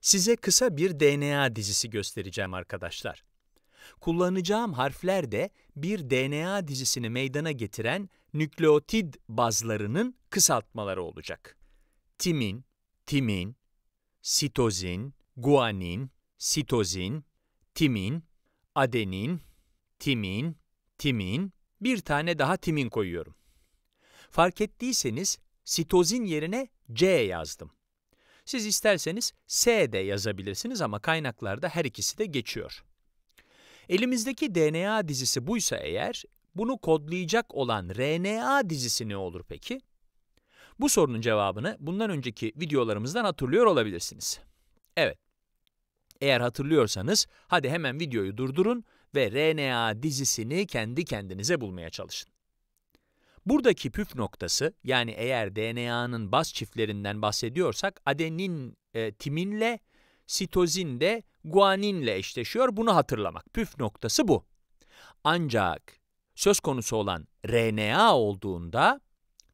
Size kısa bir DNA dizisi göstereceğim arkadaşlar. Kullanacağım harfler de bir DNA dizisini meydana getiren nükleotid bazlarının kısaltmaları olacak. Timin, timin, sitozin, guanin, sitozin, timin, adenin, timin, timin, bir tane daha timin koyuyorum. Fark ettiyseniz sitozin yerine C yazdım. Siz isterseniz S de yazabilirsiniz ama kaynaklarda her ikisi de geçiyor. Elimizdeki DNA dizisi buysa eğer, bunu kodlayacak olan RNA dizisi ne olur peki? Bu sorunun cevabını bundan önceki videolarımızdan hatırlıyor olabilirsiniz. Evet, eğer hatırlıyorsanız hadi hemen videoyu durdurun ve RNA dizisini kendi kendinize bulmaya çalışın. Buradaki püf noktası yani eğer DNA'nın baz çiftlerinden bahsediyorsak adenin e, timinle, sitozin de guaninle eşleşiyor. Bunu hatırlamak. Püf noktası bu. Ancak söz konusu olan RNA olduğunda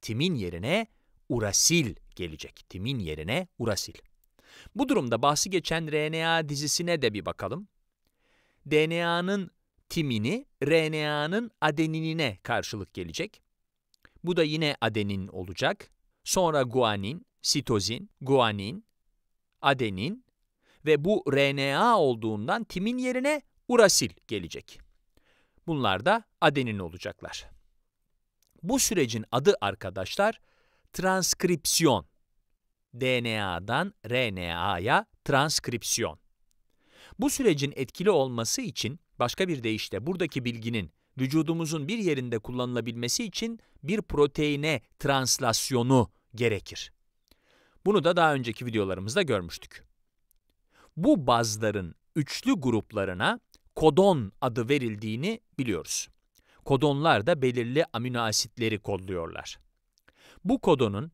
timin yerine urasil gelecek. Timin yerine urasil. Bu durumda bahsi geçen RNA dizisine de bir bakalım. DNA'nın timini RNA'nın adeninine karşılık gelecek. Bu da yine adenin olacak. Sonra guanin, sitozin, guanin, adenin ve bu RNA olduğundan timin yerine urasil gelecek. Bunlar da adenin olacaklar. Bu sürecin adı arkadaşlar transkripsiyon. DNA'dan RNA'ya transkripsiyon. Bu sürecin etkili olması için başka bir deyişle buradaki bilginin vücudumuzun bir yerinde kullanılabilmesi için bir proteine translasyonu gerekir. Bunu da daha önceki videolarımızda görmüştük. Bu bazların üçlü gruplarına kodon adı verildiğini biliyoruz. Kodonlar da belirli amino asitleri kodluyorlar. Bu kodonun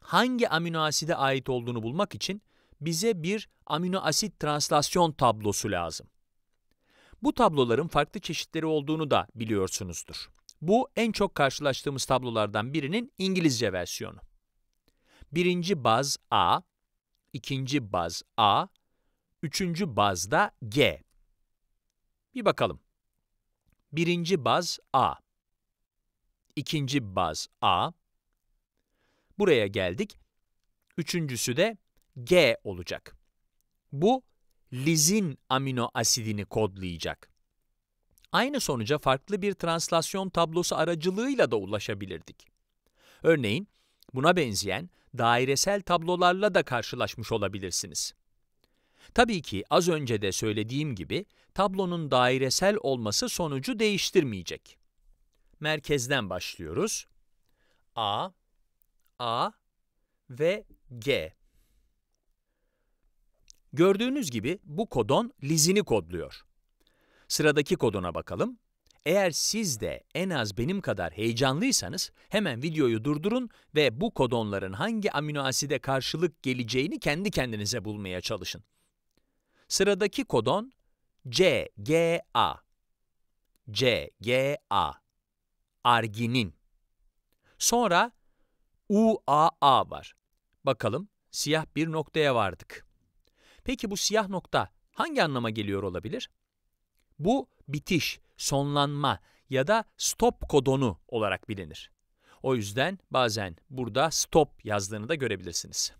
hangi amino aside ait olduğunu bulmak için bize bir amino asit translasyon tablosu lazım. Bu tabloların farklı çeşitleri olduğunu da biliyorsunuzdur. Bu en çok karşılaştığımız tablolardan birinin İngilizce versiyonu. Birinci baz A, ikinci baz A, üçüncü bazda G. Bir bakalım. Birinci baz A, ikinci baz A, buraya geldik, üçüncüsü de G olacak. Bu lizin amino asidini kodlayacak. Aynı sonuca farklı bir translasyon tablosu aracılığıyla da ulaşabilirdik. Örneğin, buna benzeyen dairesel tablolarla da karşılaşmış olabilirsiniz. Tabii ki az önce de söylediğim gibi tablonun dairesel olması sonucu değiştirmeyecek. Merkezden başlıyoruz. A, A ve G. Gördüğünüz gibi bu kodon lizini kodluyor. Sıradaki kodona bakalım. Eğer siz de en az benim kadar heyecanlıysanız hemen videoyu durdurun ve bu kodonların hangi amino aside karşılık geleceğini kendi kendinize bulmaya çalışın. Sıradaki kodon CGA. CGA. Arginin. Sonra UAA var. Bakalım siyah bir noktaya vardık. Peki bu siyah nokta hangi anlama geliyor olabilir? Bu bitiş, sonlanma ya da stop kodonu olarak bilinir. O yüzden bazen burada stop yazdığını da görebilirsiniz.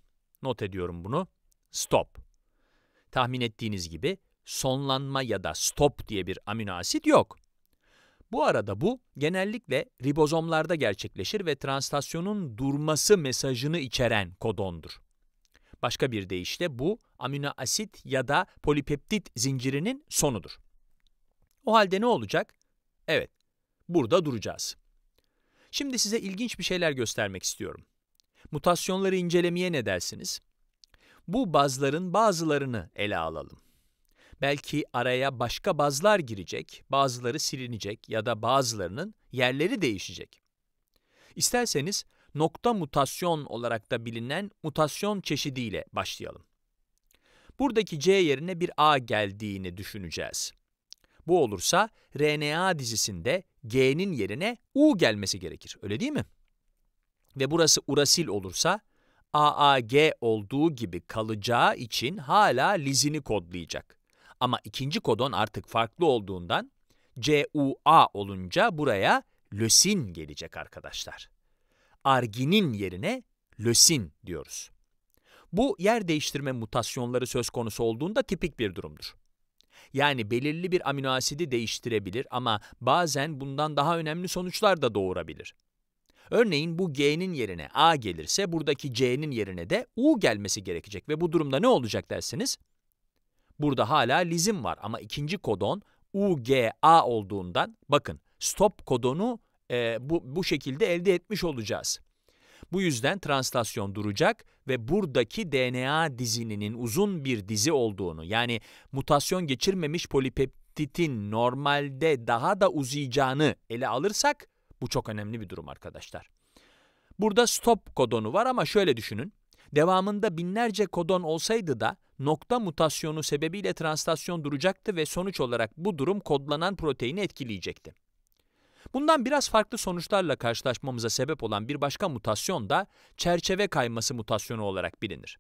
Not ediyorum bunu. Stop. Tahmin ettiğiniz gibi sonlanma ya da stop diye bir amino asit yok. Bu arada bu genellikle ribozomlarda gerçekleşir ve translasyonun durması mesajını içeren kodondur. Başka bir deyişle bu amino asit ya da polipeptit zincirinin sonudur. O halde ne olacak? Evet, burada duracağız. Şimdi size ilginç bir şeyler göstermek istiyorum. Mutasyonları incelemeye ne dersiniz? Bu bazların bazılarını ele alalım. Belki araya başka bazlar girecek, bazıları silinecek ya da bazılarının yerleri değişecek. İsterseniz nokta mutasyon olarak da bilinen mutasyon çeşidiyle başlayalım. Buradaki C yerine bir A geldiğini düşüneceğiz. Bu olursa RNA dizisinde G'nin yerine U gelmesi gerekir, öyle değil mi? Ve burası urasil olursa AAG olduğu gibi kalacağı için hala lizini kodlayacak. Ama ikinci kodon artık farklı olduğundan CUA olunca buraya lösin gelecek arkadaşlar arginin yerine lösin diyoruz. Bu yer değiştirme mutasyonları söz konusu olduğunda tipik bir durumdur. Yani belirli bir amino asidi değiştirebilir ama bazen bundan daha önemli sonuçlar da doğurabilir. Örneğin bu G'nin yerine A gelirse buradaki C'nin yerine de U gelmesi gerekecek ve bu durumda ne olacak dersiniz? Burada hala lizin var ama ikinci kodon UGA olduğundan bakın stop kodonu e, bu, bu şekilde elde etmiş olacağız. Bu yüzden translasyon duracak ve buradaki DNA dizininin uzun bir dizi olduğunu yani mutasyon geçirmemiş polipeptitin normalde daha da uzayacağını ele alırsak bu çok önemli bir durum arkadaşlar. Burada stop kodonu var ama şöyle düşünün. Devamında binlerce kodon olsaydı da nokta mutasyonu sebebiyle translasyon duracaktı ve sonuç olarak bu durum kodlanan proteini etkileyecekti. Bundan biraz farklı sonuçlarla karşılaşmamıza sebep olan bir başka mutasyon da çerçeve kayması mutasyonu olarak bilinir.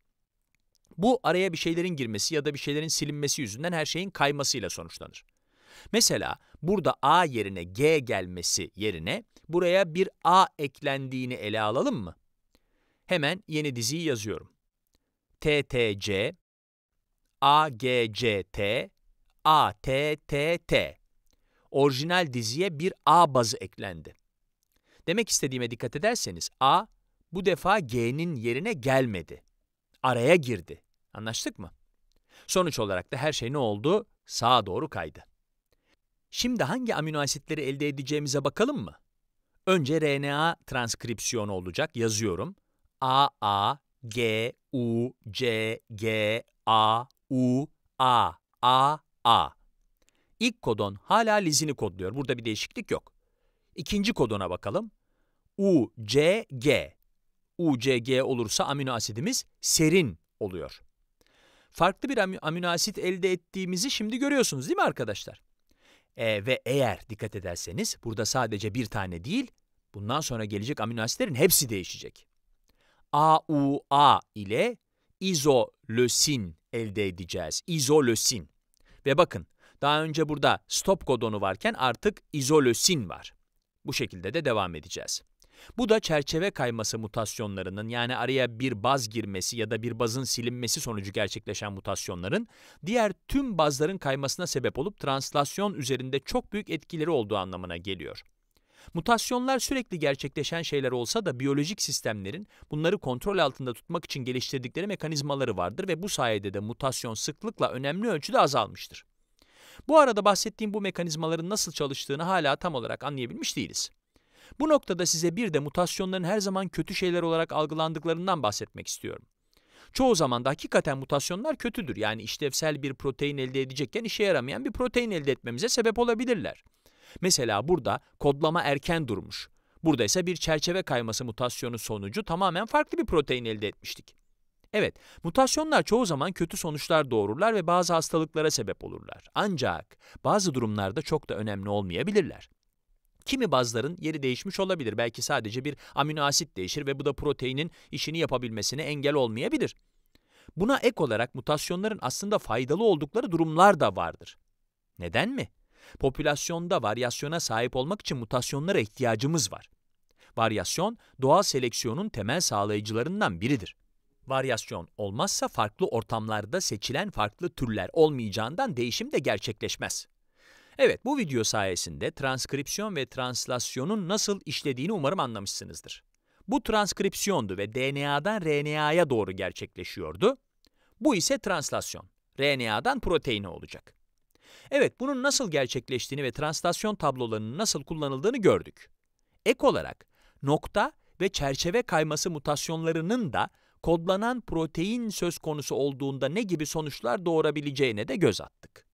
Bu araya bir şeylerin girmesi ya da bir şeylerin silinmesi yüzünden her şeyin kaymasıyla sonuçlanır. Mesela burada A yerine G gelmesi yerine buraya bir A eklendiğini ele alalım mı? Hemen yeni diziyi yazıyorum. TTC, AGCT, ATTT orijinal diziye bir A bazı eklendi. Demek istediğime dikkat ederseniz A bu defa G'nin yerine gelmedi. Araya girdi. Anlaştık mı? Sonuç olarak da her şey ne oldu? Sağa doğru kaydı. Şimdi hangi amino asitleri elde edeceğimize bakalım mı? Önce RNA transkripsiyonu olacak. Yazıyorum. A, A, G, U, C, G, A, U, A, A, A. İlk kodon hala lizini kodluyor. Burada bir değişiklik yok. İkinci kodona bakalım. UCG. UCG olursa amino asidimiz serin oluyor. Farklı bir amino asit elde ettiğimizi şimdi görüyorsunuz değil mi arkadaşlar? E, ve eğer dikkat ederseniz burada sadece bir tane değil, bundan sonra gelecek amino asitlerin hepsi değişecek. AUA ile izolösin elde edeceğiz. İzolösin. Ve bakın daha önce burada stop kodonu varken artık izolosin var. Bu şekilde de devam edeceğiz. Bu da çerçeve kayması mutasyonlarının yani araya bir baz girmesi ya da bir bazın silinmesi sonucu gerçekleşen mutasyonların diğer tüm bazların kaymasına sebep olup translasyon üzerinde çok büyük etkileri olduğu anlamına geliyor. Mutasyonlar sürekli gerçekleşen şeyler olsa da biyolojik sistemlerin bunları kontrol altında tutmak için geliştirdikleri mekanizmaları vardır ve bu sayede de mutasyon sıklıkla önemli ölçüde azalmıştır. Bu arada bahsettiğim bu mekanizmaların nasıl çalıştığını hala tam olarak anlayabilmiş değiliz. Bu noktada size bir de mutasyonların her zaman kötü şeyler olarak algılandıklarından bahsetmek istiyorum. Çoğu zaman da hakikaten mutasyonlar kötüdür. Yani işlevsel bir protein elde edecekken işe yaramayan bir protein elde etmemize sebep olabilirler. Mesela burada kodlama erken durmuş. Burada ise bir çerçeve kayması mutasyonu sonucu tamamen farklı bir protein elde etmiştik. Evet, mutasyonlar çoğu zaman kötü sonuçlar doğururlar ve bazı hastalıklara sebep olurlar. Ancak bazı durumlarda çok da önemli olmayabilirler. Kimi bazların yeri değişmiş olabilir. Belki sadece bir amino asit değişir ve bu da proteinin işini yapabilmesine engel olmayabilir. Buna ek olarak mutasyonların aslında faydalı oldukları durumlar da vardır. Neden mi? Popülasyonda varyasyona sahip olmak için mutasyonlara ihtiyacımız var. Varyasyon, doğal seleksiyonun temel sağlayıcılarından biridir. Varyasyon olmazsa farklı ortamlarda seçilen farklı türler olmayacağından değişim de gerçekleşmez. Evet, bu video sayesinde transkripsiyon ve translasyonun nasıl işlediğini umarım anlamışsınızdır. Bu transkripsiyondu ve DNA'dan RNA'ya doğru gerçekleşiyordu. Bu ise translasyon. RNA'dan proteine olacak. Evet, bunun nasıl gerçekleştiğini ve translasyon tablolarının nasıl kullanıldığını gördük. Ek olarak, nokta ve çerçeve kayması mutasyonlarının da kodlanan protein söz konusu olduğunda ne gibi sonuçlar doğurabileceğine de göz attık.